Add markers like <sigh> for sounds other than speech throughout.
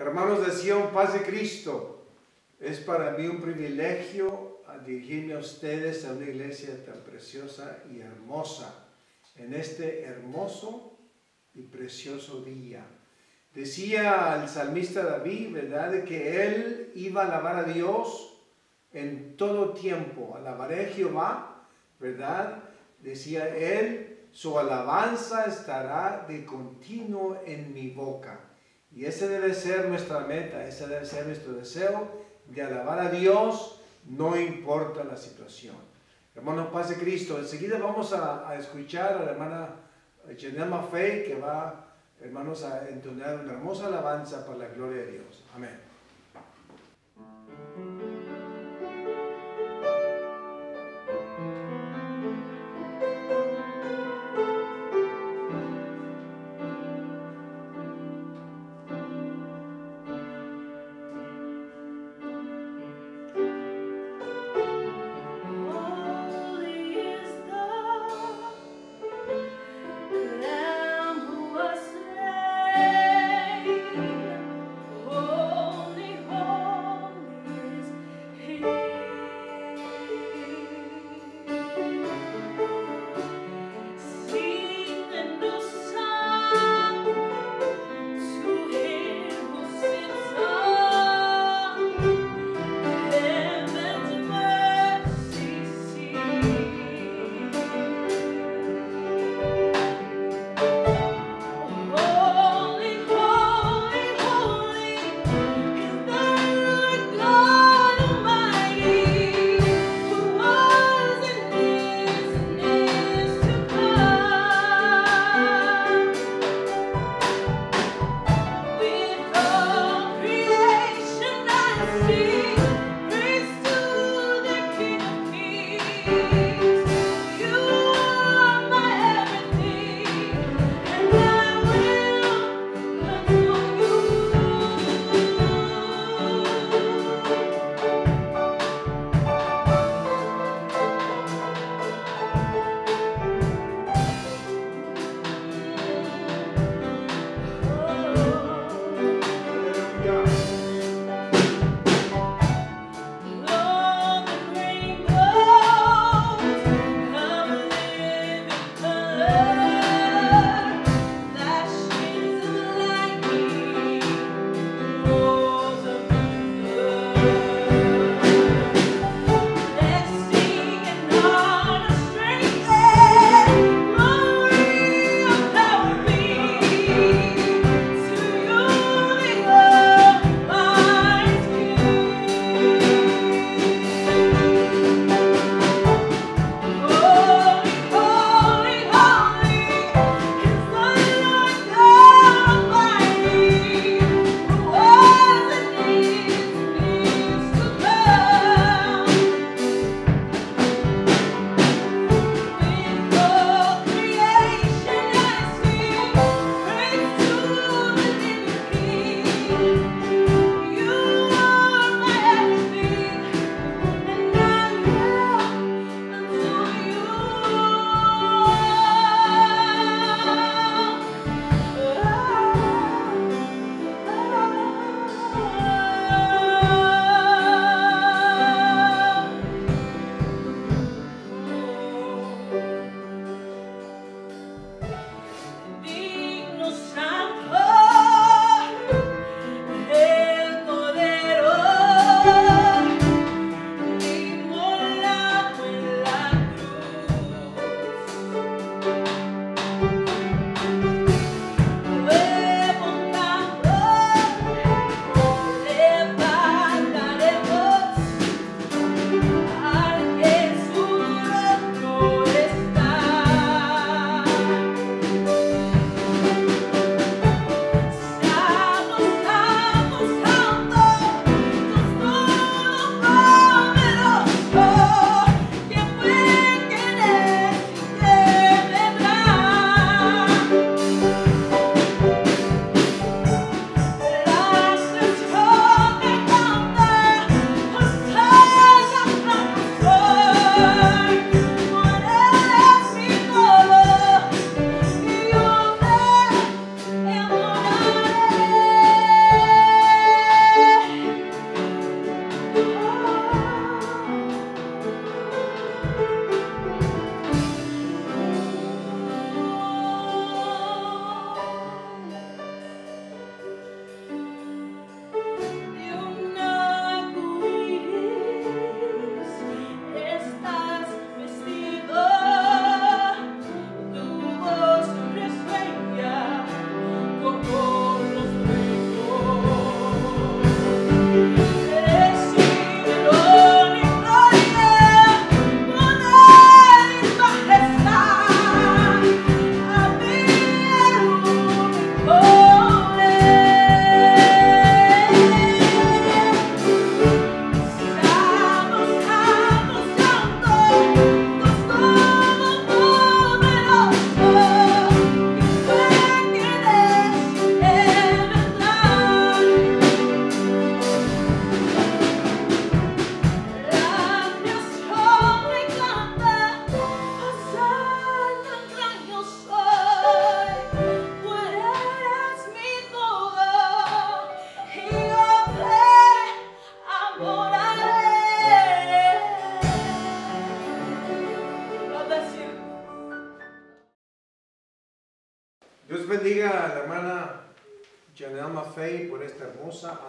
Hermanos de Sion, paz de Cristo. Es para mí un privilegio dirigirme a ustedes a una iglesia tan preciosa y hermosa en este hermoso y precioso día. Decía el salmista David, ¿verdad?, que él iba a alabar a Dios en todo tiempo. Alabaré a Jehová, ¿verdad? Decía él, su alabanza estará de continuo en mi boca. Y ese debe ser nuestra meta, ese debe ser nuestro deseo de alabar a Dios, no importa la situación. Hermano, Pase Cristo. Enseguida vamos a, escuchar a la hermana Echenema Fey que va, hermanos, a entonar una hermosa alabanza para la gloria de Dios. Amén.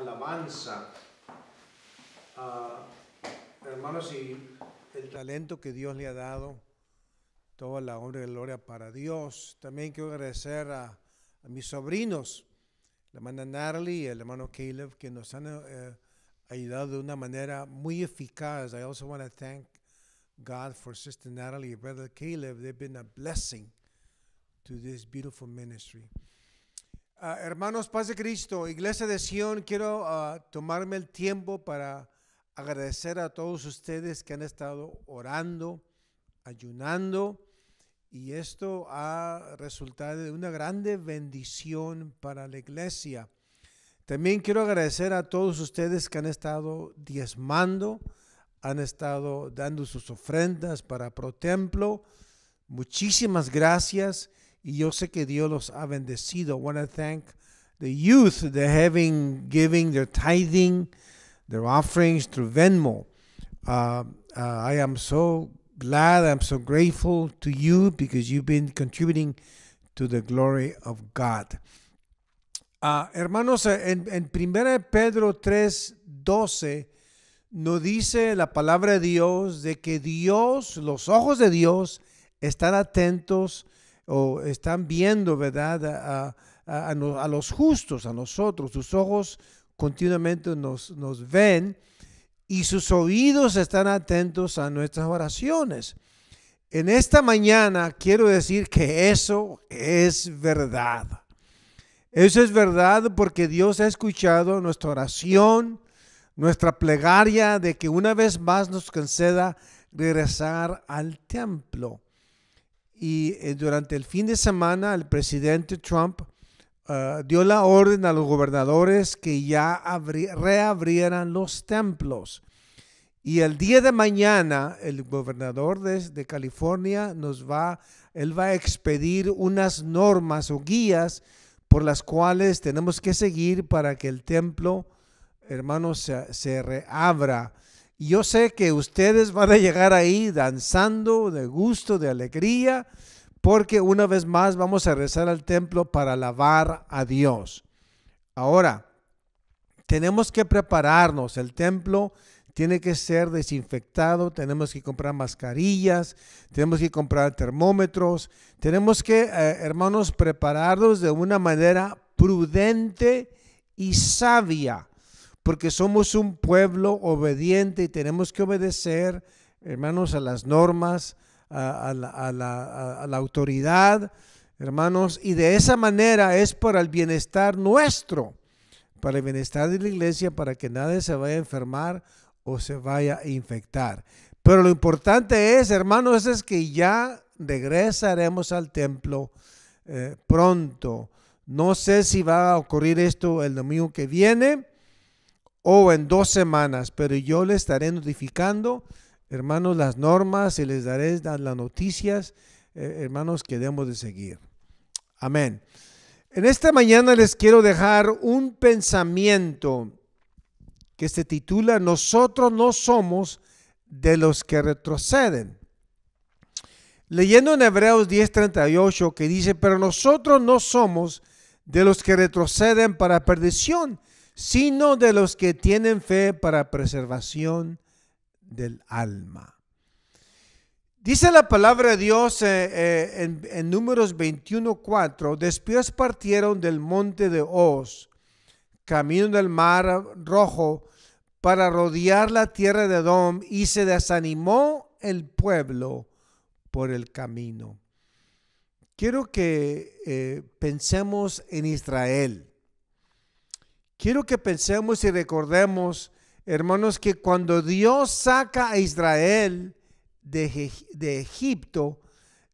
alabanza. hermanos, y el talento que Dios le ha dado, toda la honra y gloria para Dios. También quiero agradecer a, a mis sobrinos, la hermana Natalie y el hermano Caleb, que nos han eh, ayudado de una manera muy eficaz. I also want to thank God for Sister Natalie and Brother Caleb. They've been a blessing to this beautiful ministry. Ah, hermanos, paz de Cristo, Iglesia de Sion, quiero ah, tomarme el tiempo para agradecer a todos ustedes que han estado orando, ayunando, y esto ha resultado de una grande bendición para la iglesia. También quiero agradecer a todos ustedes que han estado diezmando, han estado dando sus ofrendas para Pro Templo. Muchísimas gracias. y yo sé que Dios los ha bendecido. I want to thank the youth they having giving their tithing, their offerings through Venmo. Uh, uh, I am so glad, I'm so grateful to you because you've been contributing to the glory of God. Uh, hermanos, en, en Primera Pedro 3, 12 nos dice la palabra de Dios de que Dios, los ojos de Dios, están atentos o están viendo, ¿verdad?, a, los justos, a nosotros. Sus ojos continuamente nos, nos ven y sus oídos están atentos a nuestras oraciones. En esta mañana quiero decir que eso es verdad. Eso es verdad porque Dios ha escuchado nuestra oración, nuestra plegaria de que una vez más nos conceda regresar al templo y eh, durante el fin de semana el presidente Trump eh, dio la orden a los gobernadores que ya reabrieran los templos. Y el día de mañana el gobernador de, California nos va, él va a expedir unas normas o guías por las cuales tenemos que seguir para que el templo, hermanos, se reabra yo sé que ustedes van a llegar ahí danzando de gusto, de alegría, porque una vez más vamos a rezar al templo para alabar a Dios. Ahora, tenemos que prepararnos. El templo tiene que ser desinfectado, tenemos que comprar mascarillas, tenemos que comprar termómetros, tenemos que, eh, hermanos, prepararnos de una manera prudente y sabia porque somos un pueblo obediente y tenemos que obedecer, hermanos, a las normas, a, la, autoridad, hermanos, y de esa manera es para el bienestar nuestro, para el bienestar de la iglesia, para que nadie se vaya a enfermar o se vaya a infectar. Pero lo importante es, hermanos, es que ya regresaremos al templo eh, pronto. No sé si va a ocurrir esto el domingo que viene o en dos semanas, pero yo les estaré notificando, hermanos, las normas y les daré las noticias, eh, hermanos, que debemos de seguir. Amén. En esta mañana les quiero dejar un pensamiento que se titula Nosotros no somos de los que retroceden. Leyendo en Hebreos 10:38 que dice, pero nosotros no somos de los que retroceden para perdición, sino de los que tienen fe para preservación del alma. Dice la palabra de Dios eh, eh, en, Números números 21.4, después partieron del monte de Oz, camino del mar rojo, para rodear la tierra de Edom, y se desanimó el pueblo por el camino. Quiero que eh, pensemos en Israel. Quiero que pensemos y recordemos, hermanos, que cuando Dios saca a Israel de, Egipto,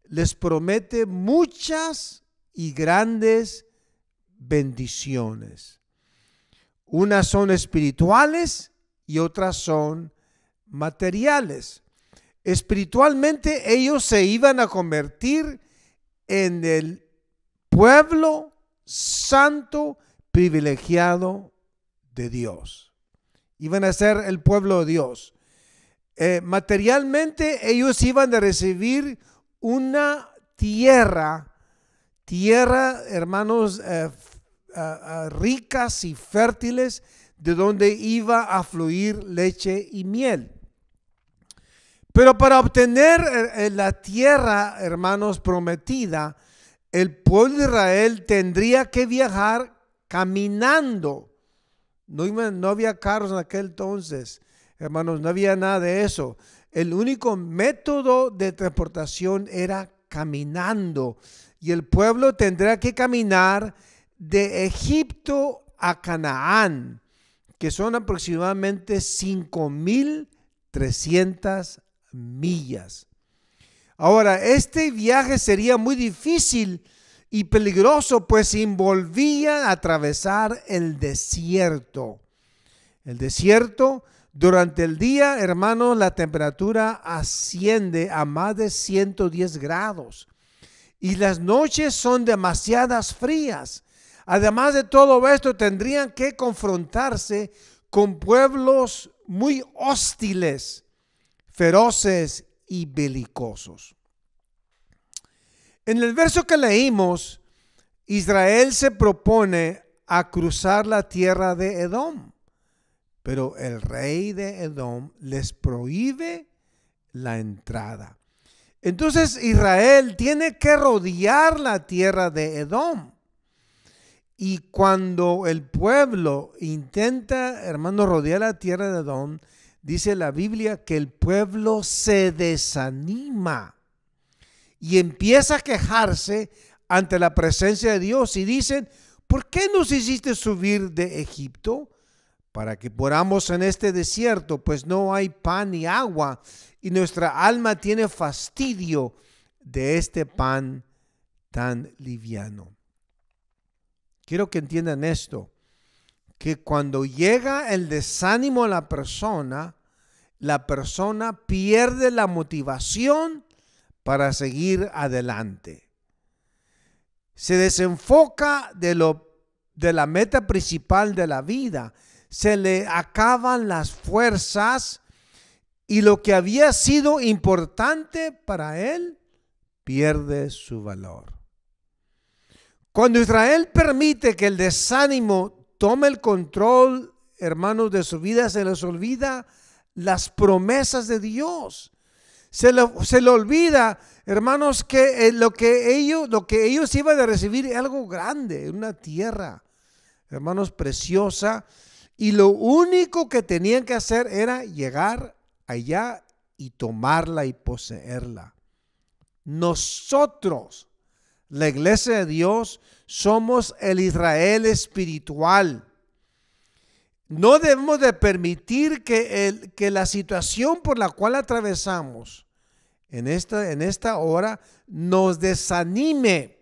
les promete muchas y grandes bendiciones. Unas son espirituales y otras son materiales. Espiritualmente ellos se iban a convertir en el pueblo santo privilegiado de Dios. Iban a ser el pueblo de Dios. Eh, materialmente ellos iban a recibir una tierra, tierra, hermanos, eh, ricas y fértiles, de donde iba a fluir leche y miel. Pero para obtener eh, la tierra, hermanos, prometida, el pueblo de Israel tendría que viajar caminando. No, había carros en aquel entonces, hermanos, no había nada de eso. El único método de transportación era caminando. Y el pueblo tendrá que caminar de Egipto a Canaán, que son aproximadamente 5.300 millas. Ahora, este viaje sería muy difícil y peligroso, pues envolvía atravesar el desierto. El desierto, durante el día, hermanos, la temperatura asciende a más de 110 grados y las noches son demasiadas frías. Además de todo esto, tendrían que confrontarse con pueblos muy hostiles, feroces y belicosos. En el verso que leímos, Israel se propone a cruzar la tierra de Edom, pero el rey de Edom les prohíbe la entrada. Entonces Israel tiene que rodear la tierra de Edom. Y cuando el pueblo intenta, hermano, rodear la tierra de Edom, dice la Biblia que el pueblo se desanima y empieza a quejarse ante la presencia de Dios y dicen, ¿por qué nos hiciste subir de Egipto? Para que poramos en este desierto, pues no hay pan ni agua, y nuestra alma tiene fastidio de este pan tan liviano. Quiero que entiendan esto, que cuando llega el desánimo a la persona, la persona pierde la motivación para seguir adelante. Se desenfoca de, lo, de la meta principal de la vida. Se le acaban las fuerzas y lo que había sido importante para él pierde su valor. Cuando Israel permite que el desánimo tome el control, hermanos, de su vida, se les olvida las promesas de Dios se le, olvida, hermanos, que eh, lo que ellos, lo que ellos iban a recibir es algo grande, una tierra, hermanos, preciosa. Y lo único que tenían que hacer era llegar allá y tomarla y poseerla. Nosotros, la iglesia de Dios, somos el Israel espiritual. No debemos de permitir que, el, que la situación por la cual atravesamos en esta, en esta hora nos desanime,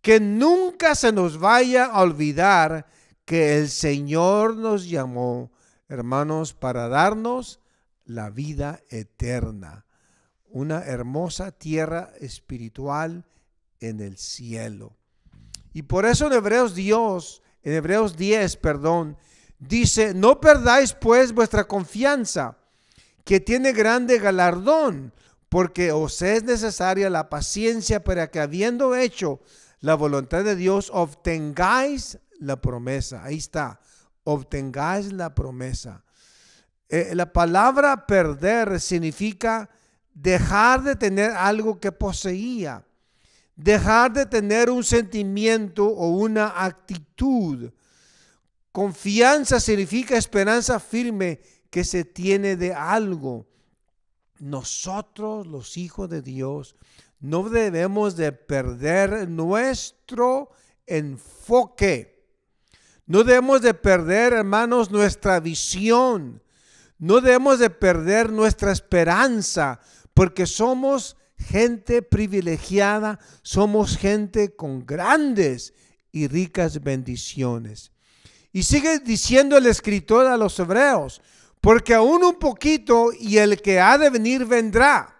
que nunca se nos vaya a olvidar que el Señor nos llamó, hermanos, para darnos la vida eterna, una hermosa tierra espiritual en el cielo. Y por eso en Hebreos Dios, en Hebreos 10, perdón, dice, no perdáis pues vuestra confianza, que tiene grande galardón, porque os es necesaria la paciencia para que habiendo hecho la voluntad de Dios, obtengáis la promesa. Ahí está, obtengáis la promesa. Eh, la palabra perder significa dejar de tener algo que poseía, dejar de tener un sentimiento o una actitud. Confianza significa esperanza firme que se tiene de algo nosotros los hijos de Dios no debemos de perder nuestro enfoque. No debemos de perder, hermanos, nuestra visión. No debemos de perder nuestra esperanza, porque somos gente privilegiada, somos gente con grandes y ricas bendiciones. Y sigue diciendo el escritor a los hebreos, porque aún un poquito y el que ha de venir vendrá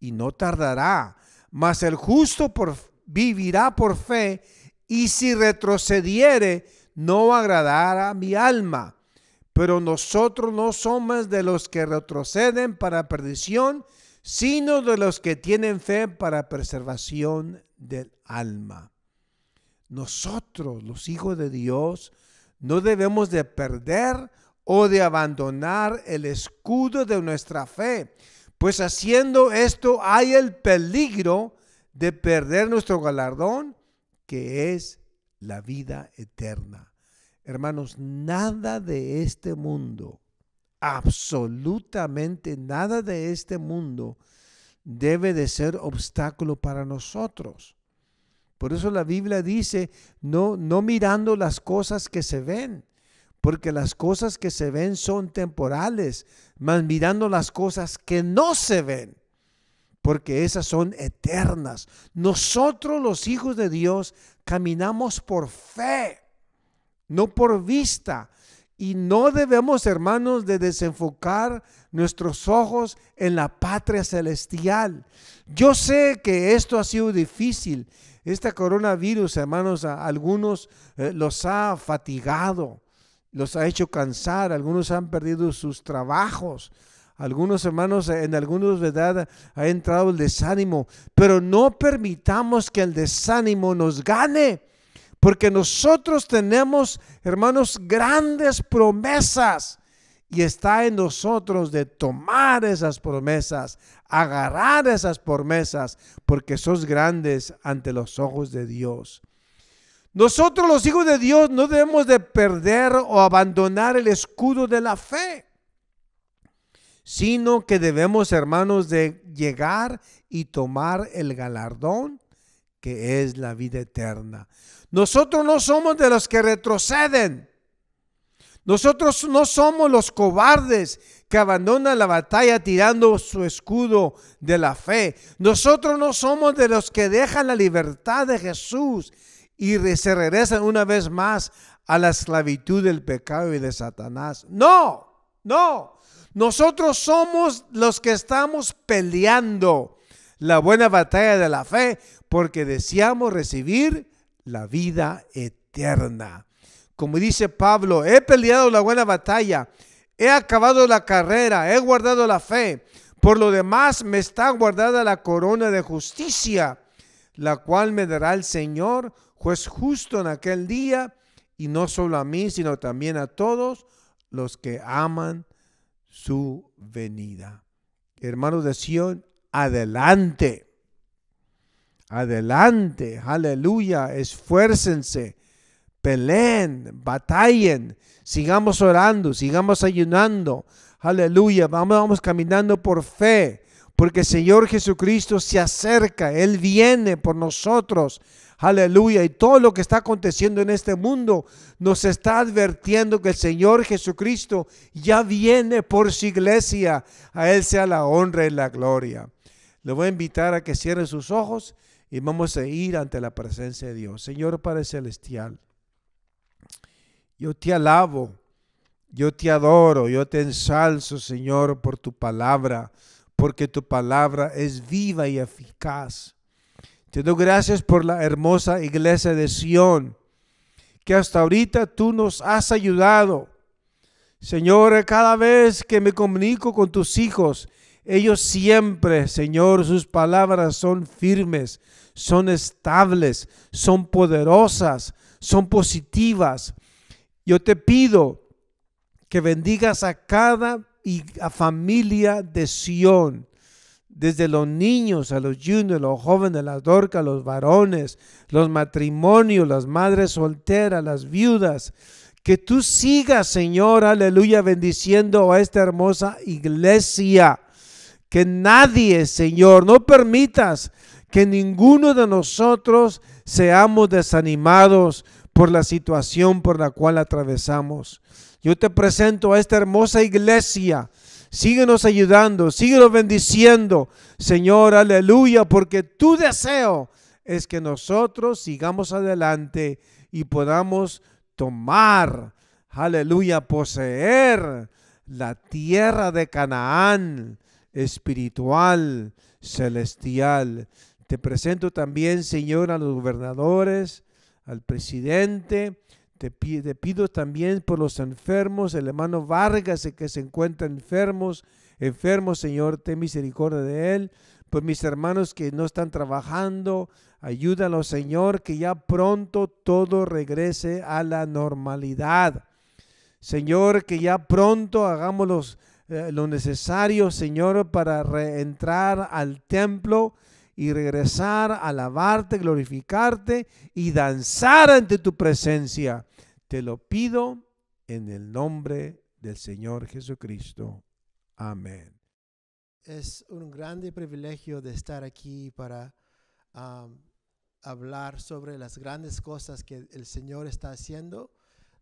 y no tardará. Mas el justo por, vivirá por fe y si retrocediere no agradará mi alma. Pero nosotros no somos de los que retroceden para perdición, sino de los que tienen fe para preservación del alma. Nosotros, los hijos de Dios, no debemos de perder o de abandonar el escudo de nuestra fe, pues haciendo esto hay el peligro de perder nuestro galardón, que es la vida eterna. Hermanos, nada de este mundo, absolutamente nada de este mundo debe de ser obstáculo para nosotros. Por eso la Biblia dice, no, no mirando las cosas que se ven, porque las cosas que se ven son temporales, Más mirando las cosas que no se ven, porque esas son eternas. Nosotros los hijos de Dios caminamos por fe, no por vista. Y no debemos, hermanos, de desenfocar nuestros ojos en la patria celestial. Yo sé que esto ha sido difícil. Este coronavirus, hermanos, a algunos eh, los ha fatigado los ha hecho cansar, algunos han perdido sus trabajos, algunos hermanos, eh, en algunos, ¿verdad? Ha entrado el desánimo, pero no permitamos que el desánimo nos gane, porque nosotros tenemos, hermanos, grandes promesas. Y está en nosotros de tomar esas promesas, agarrar esas promesas, porque sos grandes ante los ojos de Dios. Nosotros los hijos de Dios no debemos de perder o abandonar el escudo de la fe, sino que debemos, hermanos, de llegar y tomar el galardón que es la vida eterna. Nosotros no somos de los que retroceden. Nosotros no somos los cobardes que abandonan la batalla tirando su escudo de la fe. Nosotros no somos de los que dejan la libertad de Jesús y se regresan una vez más a la esclavitud del pecado y de Satanás. No, no. Nosotros somos los que estamos peleando la buena batalla de la fe porque deseamos recibir la vida eterna. Como dice Pablo, he peleado la buena batalla, he acabado la carrera, he guardado la fe. Por lo demás me está guardada la corona de justicia, la cual me dará el Señor juez pues justo en aquel día, y no solo a mí, sino también a todos los que aman su venida. Hermanos de Sion, adelante. Adelante, aleluya, esfuércense, peleen, batallen, sigamos orando, sigamos ayunando, aleluya, vamos, vamos caminando por fe, porque el Señor Jesucristo se acerca, Él viene por nosotros, Aleluya. Y todo lo que está aconteciendo en este mundo nos está advirtiendo que el Señor Jesucristo ya viene por su iglesia. A Él sea la honra y la gloria. Le voy a invitar a que cierre sus ojos y vamos a ir ante la presencia de Dios. Señor Padre Celestial, yo te alabo, yo te adoro, yo te ensalzo, Señor, por tu palabra, porque tu palabra es viva y eficaz te doy gracias por la hermosa iglesia de Sión, que hasta ahorita tú nos has ayudado. Señor, cada vez que me comunico con tus hijos, ellos siempre, Señor, sus palabras son firmes, son estables, son poderosas, son positivas. Yo te pido que bendigas a cada y familia de Sión desde los niños a los juniors, los jóvenes, las dorcas, los varones, los matrimonios, las madres solteras, las viudas. Que tú sigas, Señor, aleluya, bendiciendo a esta hermosa iglesia. Que nadie, Señor, no permitas que ninguno de nosotros seamos desanimados por la situación por la cual atravesamos. Yo te presento a esta hermosa iglesia Síguenos ayudando, síguenos bendiciendo, Señor, aleluya, porque tu deseo es que nosotros sigamos adelante y podamos tomar, aleluya, poseer la tierra de Canaán espiritual, celestial. Te presento también, Señor, a los gobernadores, al presidente, te pido, también por los enfermos, el hermano Vargas que se encuentra enfermos, enfermo, Señor, ten misericordia de él. Por mis hermanos que no están trabajando, ayúdalo, Señor, que ya pronto todo regrese a la normalidad. Señor, que ya pronto hagamos eh, lo necesario, Señor, para reentrar al templo y regresar a alabarte, glorificarte y danzar ante tu presencia. Te lo pido en el nombre del Señor Jesucristo. Amén. Es un grande privilegio de estar aquí para hablar sobre las grandes cosas que el Señor está haciendo.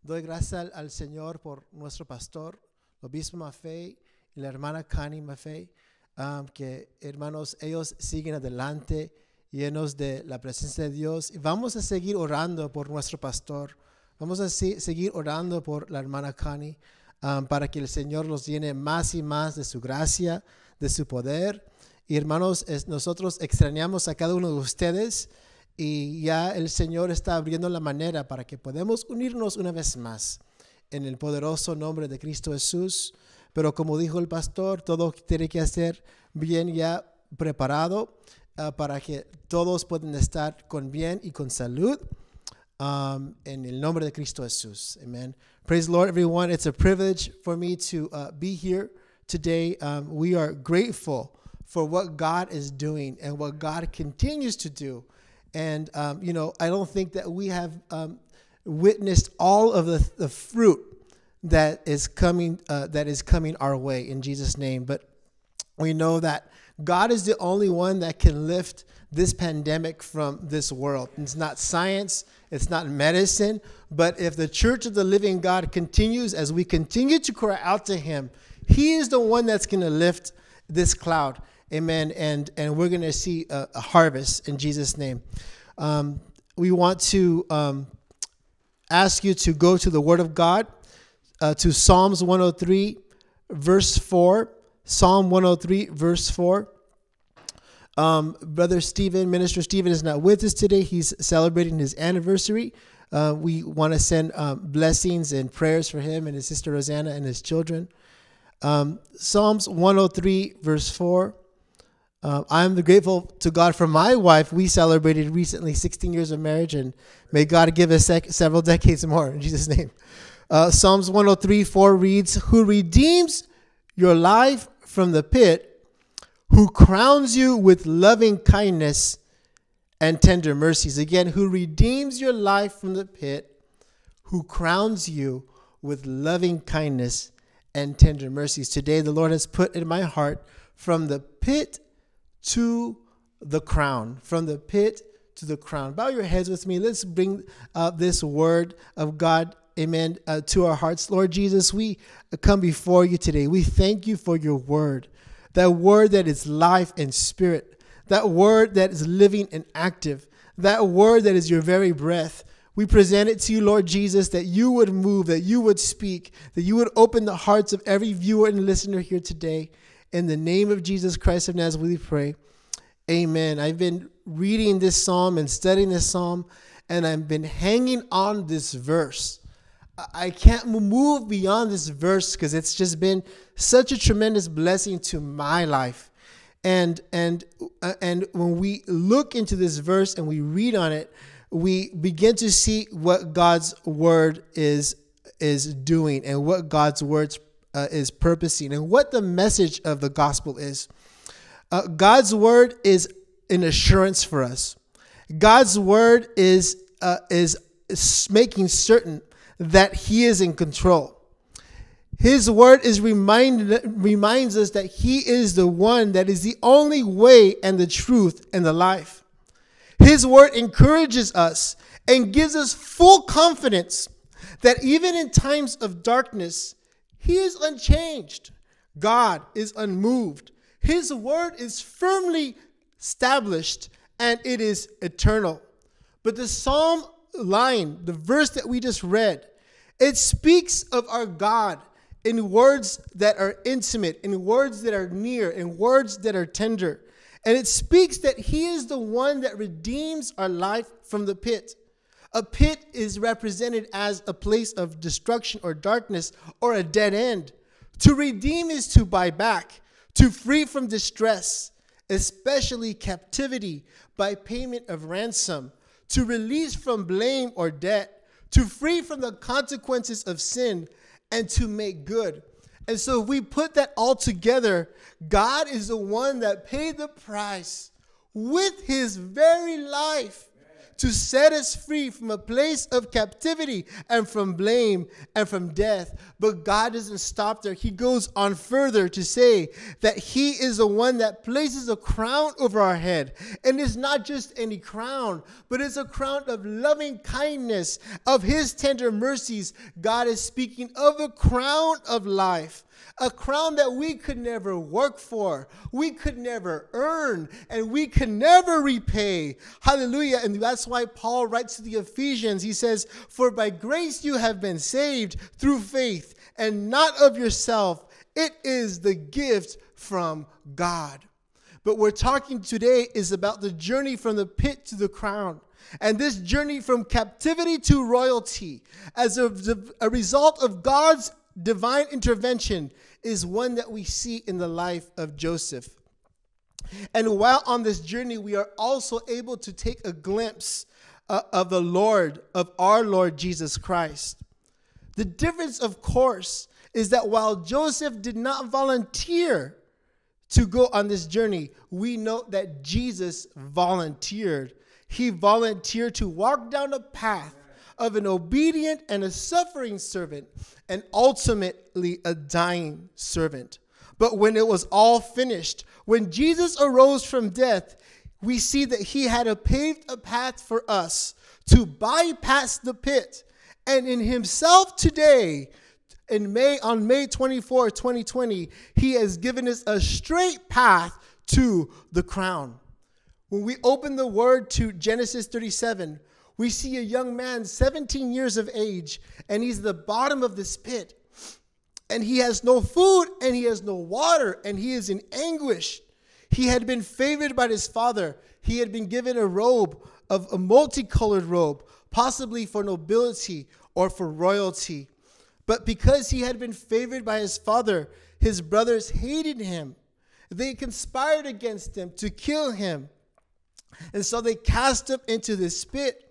Doy gracias al, Señor por nuestro pastor, el obispo Maffei y la hermana Connie Maffei que hermanos, ellos siguen adelante llenos de la presencia de Dios. Y vamos a seguir orando por nuestro pastor. Vamos a seguir orando por la hermana Connie para que el Señor nos llene más y más de su gracia, de su poder. Y hermanos, nosotros extrañamos a cada uno de ustedes y ya el Señor está abriendo la manera para que podamos unirnos una vez más en el poderoso nombre de Cristo Jesús. Pero como dijo el pastor, todo tiene que ser bien ya preparado uh, para que todos puedan estar con bien y con salud. Um, in the name of Cristo Jesus. Amen. Praise the Lord, everyone. It's a privilege for me to uh, be here today. Um, we are grateful for what God is doing and what God continues to do. And, um, you know, I don't think that we have um, witnessed all of the, the fruit that is coming uh, that is coming our way in Jesus name but we know that God is the only one that can lift this pandemic from this world. It's not science, it's not medicine, but if the church of the living God continues as we continue to cry out to him, he is the one that's going to lift this cloud. Amen. And and we're going to see a, a, harvest in Jesus name. Um, we want to um, ask you to go to the word of God uh, to Psalms 103, verse 4. Psalm 103, verse 4. Um, Brother Stephen, Minister Stephen, is not with us today. He's celebrating his anniversary. Uh, we want to send um, blessings and prayers for him and his sister Rosanna and his children. Um, Psalms 103, verse 4. Uh, I'm grateful to God for my wife. We celebrated recently 16 years of marriage, and may God give us sec- several <laughs> decades more in Jesus' name. Uh, Psalms 103 4 reads, Who redeems your life from the pit, who crowns you with loving kindness and tender mercies. Again, who redeems your life from the pit, who crowns you with loving kindness and tender mercies. Today, the Lord has put in my heart from the pit to the crown, from the pit to the crown. Bow your heads with me. Let's bring uh, this word of God amen, uh, to our hearts. Lord Jesus, we come before you today. We thank you for your word, that word that is life and spirit, that word that is living and active, that word that is your very breath. We present it to you, Lord Jesus, that you would move, that you would speak, that you would open the hearts of every viewer and listener here today. In the name of Jesus Christ of Nazareth, we pray. Amen. I've been reading this psalm and studying this psalm, and I've been hanging on this verse I can't move beyond this verse because it's just been such a tremendous blessing to my life. And and uh, and when we look into this verse and we read on it, we begin to see what God's word is is doing and what God's word uh, is purposing and what the message of the gospel is. Uh, God's word is an assurance for us. God's word is uh, is making certain that he is in control. His word is remind reminds us that he is the one that is the only way and the truth and the life. His word encourages us and gives us full confidence that even in times of darkness, he is unchanged. God is unmoved. His word is firmly established and it is eternal. But the psalm line, the verse that we just read, it speaks of our God in words that are intimate, in words that are near, in words that are tender. And it speaks that He is the one that redeems our life from the pit. A pit is represented as a place of destruction or darkness or a dead end. To redeem is to buy back, to free from distress, especially captivity, by payment of ransom to release from blame or debt, to free from the consequences of sin, and to make good. And so if we put that all together, God is the one that paid the price with his very life to set us free from a place of captivity and from blame and from death. But God doesn't stop there. He goes on further to say that He is the one that places a crown over our head. And it's not just any crown, but it's a crown of loving kindness, of His tender mercies. God is speaking of a crown of life a crown that we could never work for, we could never earn, and we could never repay. Hallelujah. And that's why Paul writes to the Ephesians. He says, For by grace you have been saved through faith, and not of yourself. It is the gift from God. But we're talking today is about the journey from the pit to the crown. And this journey from captivity to royalty, as a, a result of God's divine intervention is one that we see in the life of Joseph. And while on this journey, we are also able to take a glimpse uh, of the Lord, of our Lord Jesus Christ. The difference, of course, is that while Joseph did not volunteer to go on this journey, we know that Jesus volunteered. He volunteered to walk down a path of an obedient and a suffering servant, and ultimately a dying servant. But when it was all finished, when Jesus arose from death, we see that he had a paved a path for us to bypass the pit and in himself today in May on May 24, 2020, he has given us a straight path to the crown. When we open the word to Genesis 37, we see a young man, 17 years of age, and he's at the bottom of this pit. And he has no food and he has no water and he is in anguish. He had been favored by his father. He had been given a robe of a multicolored robe, possibly for nobility or for royalty. But because he had been favored by his father, his brothers hated him. They conspired against him to kill him. And so they cast him into this pit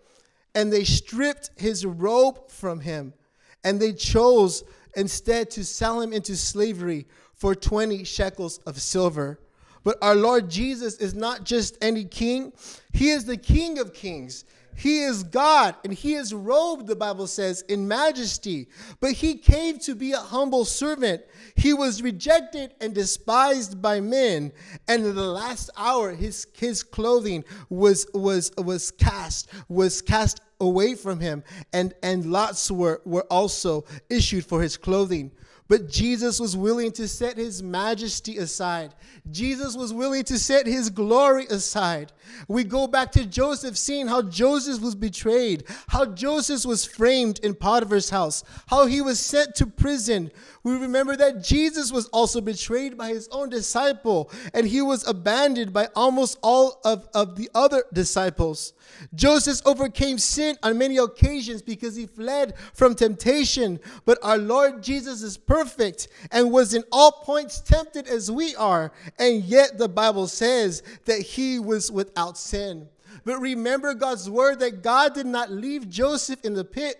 and they stripped his robe from him, and they chose instead to sell him into slavery for 20 shekels of silver. But our Lord Jesus is not just any king, he is the King of kings. He is God and he is robed, the Bible says, in majesty. But he came to be a humble servant. He was rejected and despised by men. And in the last hour, his, his clothing was, was, was cast, was cast away from him. And, and lots were, were also issued for his clothing. But Jesus was willing to set his majesty aside. Jesus was willing to set his glory aside. We go back to Joseph, seeing how Joseph was betrayed, how Joseph was framed in Potiphar's house, how he was sent to prison. We remember that Jesus was also betrayed by his own disciple, and he was abandoned by almost all of, of the other disciples. Joseph overcame sin on many occasions because he fled from temptation, but our Lord Jesus is perfect perfect and was in all points tempted as we are, and yet the Bible says that he was without sin. But remember God's word that God did not leave Joseph in the pit.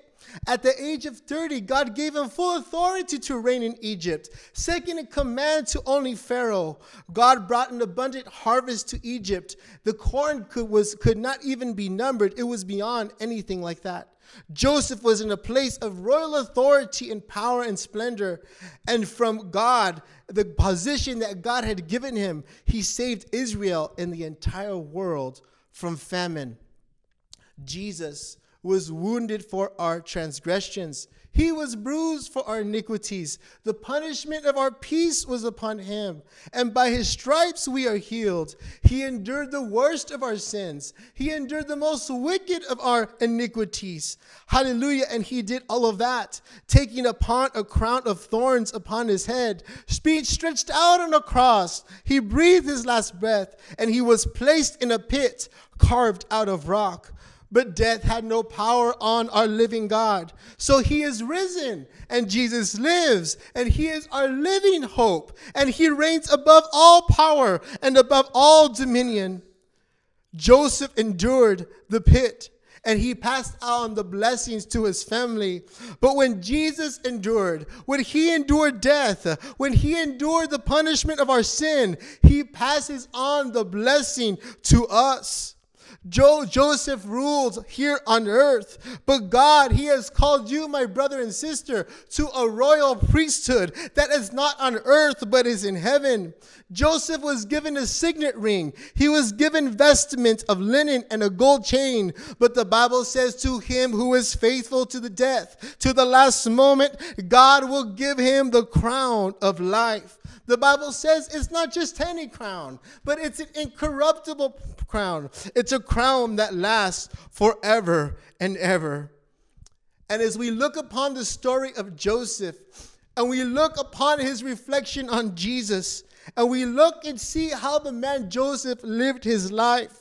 At the age of 30, God gave him full authority to reign in Egypt, second in command to only Pharaoh. God brought an abundant harvest to Egypt. The corn could, was, could not even be numbered, it was beyond anything like that. Joseph was in a place of royal authority and power and splendor. And from God, the position that God had given him, he saved Israel and the entire world from famine. Jesus was wounded for our transgressions. He was bruised for our iniquities. The punishment of our peace was upon him, and by his stripes we are healed. He endured the worst of our sins. He endured the most wicked of our iniquities. Hallelujah. And he did all of that, taking upon a crown of thorns upon his head, speech stretched out on a cross. He breathed his last breath, and he was placed in a pit carved out of rock but death had no power on our living God. So he is risen, and Jesus lives, and he is our living hope, and he reigns above all power and above all dominion. Joseph endured the pit, and he passed on the blessings to his family. But when Jesus endured, when he endured death, when he endured the punishment of our sin, he passes on the blessing to us. Jo- Joseph rules here on earth, but God, He has called you, my brother and sister, to a royal priesthood that is not on earth but is in heaven. Joseph was given a signet ring, he was given vestment of linen and a gold chain, but the Bible says to him who is faithful to the death, to the last moment, God will give him the crown of life. The Bible says it's not just any crown, but it's an incorruptible crown. It's a crown that lasts forever and ever. And as we look upon the story of Joseph, and we look upon his reflection on Jesus, and we look and see how the man Joseph lived his life,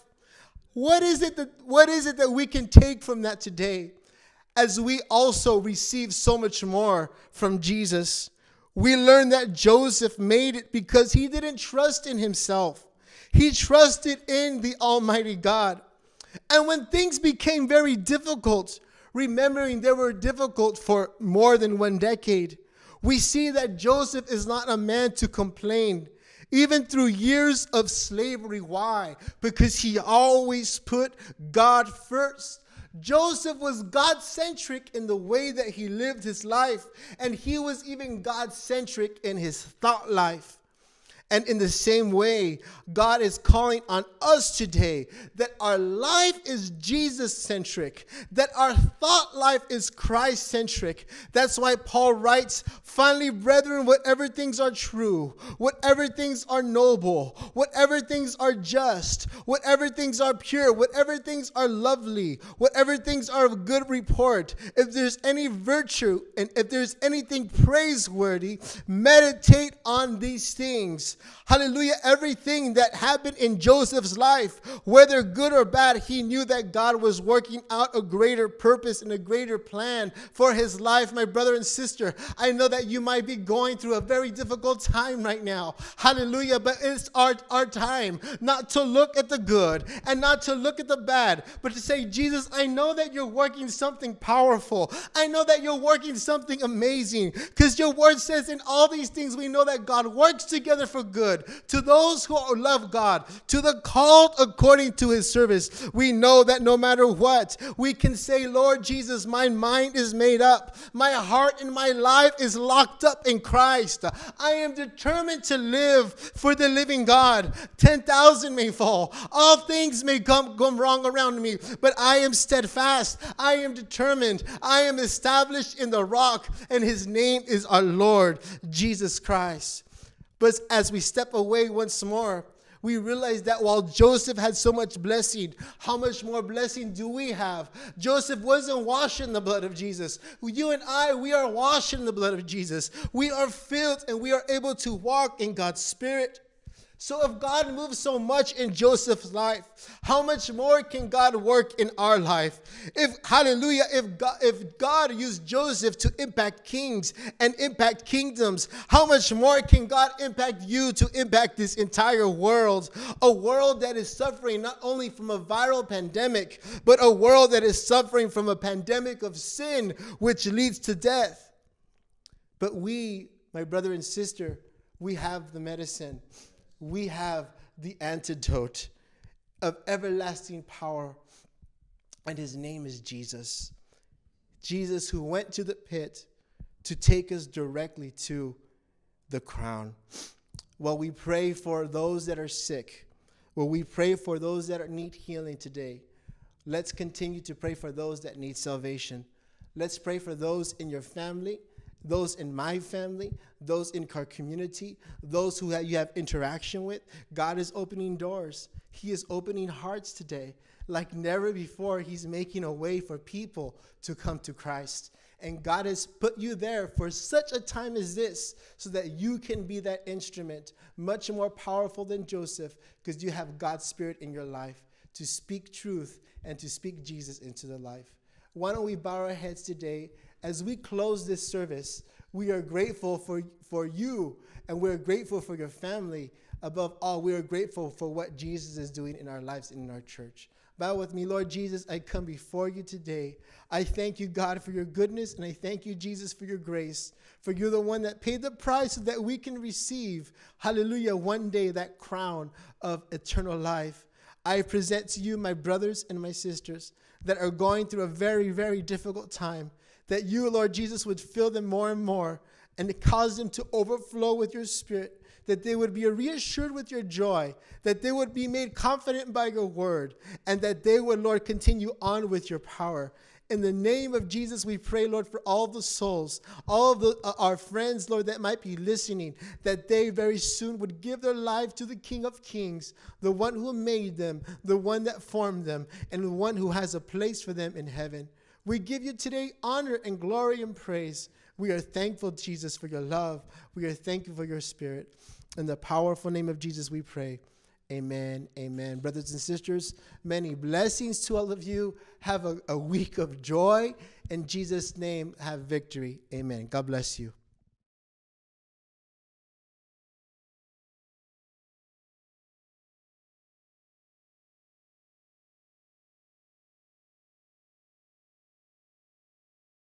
what is it that, what is it that we can take from that today? As we also receive so much more from Jesus, we learn that Joseph made it because he didn't trust in himself. He trusted in the Almighty God. And when things became very difficult, remembering they were difficult for more than one decade, we see that Joseph is not a man to complain, even through years of slavery. Why? Because he always put God first. Joseph was God centric in the way that he lived his life, and he was even God centric in his thought life. And in the same way, God is calling on us today that our life is Jesus centric, that our thought life is Christ centric. That's why Paul writes, Finally, brethren, whatever things are true, whatever things are noble, whatever things are just, whatever things are pure, whatever things are lovely, whatever things are of good report, if there's any virtue and if there's anything praiseworthy, meditate on these things. Hallelujah. Everything that happened in Joseph's life, whether good or bad, he knew that God was working out a greater purpose and a greater plan for his life. My brother and sister, I know that you might be going through a very difficult time right now. Hallelujah. But it's our, our time not to look at the good and not to look at the bad, but to say, Jesus, I know that you're working something powerful. I know that you're working something amazing because your word says in all these things we know that God works together for good to those who love God, to the called according to his service. We know that no matter what, we can say, Lord Jesus, my mind is made up. My heart and my life is locked up in Christ. I am determined to live for the living God. 10,000 may fall, all things may come, come wrong around me, but I am steadfast. I am determined. I am established in the rock, and his name is our Lord Jesus Christ. But as we step away once more, we realize that while Joseph had so much blessing, how much more blessing do we have? Joseph wasn't washed in the blood of Jesus. You and I, we are washed in the blood of Jesus. We are filled and we are able to walk in God's Spirit so if God moves so much in Joseph's life, how much more can God work in our life? If hallelujah, if God, if God used Joseph to impact kings and impact kingdoms, how much more can God impact you to impact this entire world? A world that is suffering not only from a viral pandemic, but a world that is suffering from a pandemic of sin which leads to death. But we, my brother and sister, we have the medicine we have the antidote of everlasting power, and his name is Jesus. Jesus, who went to the pit to take us directly to the crown. Well, we pray for those that are sick. Well, we pray for those that need healing today. Let's continue to pray for those that need salvation. Let's pray for those in your family those in my family, those in our community, those who you have interaction with. God is opening doors. He is opening hearts today. Like never before, He's making a way for people to come to Christ. And God has put you there for such a time as this so that you can be that instrument, much more powerful than Joseph, because you have God's Spirit in your life to speak truth and to speak Jesus into the life. Why don't we bow our heads today as we close this service, we are grateful for, for you and we're grateful for your family. Above all, we are grateful for what Jesus is doing in our lives and in our church. Bow with me, Lord Jesus, I come before you today. I thank you, God, for your goodness, and I thank you, Jesus, for your grace. For you're the one that paid the price so that we can receive, hallelujah, one day that crown of eternal life. I present to you my brothers and my sisters that are going through a very, very difficult time that you, Lord Jesus, would fill them more and more and cause them to overflow with your spirit, that they would be reassured with your joy, that they would be made confident by your word, and that they would, Lord, continue on with your power. In the name of Jesus, we pray, Lord, for all the souls, all of the, uh, our friends, Lord, that might be listening, that they very soon would give their life to the King of Kings, the one who made them, the one that formed them, and the one who has a place for them in heaven. We give you today honor and glory and praise. We are thankful, Jesus, for your love. We are thankful for your spirit. In the powerful name of Jesus, we pray. Amen. Amen. Brothers and sisters, many blessings to all of you. Have a, a week of joy. In Jesus' name, have victory. Amen. God bless you.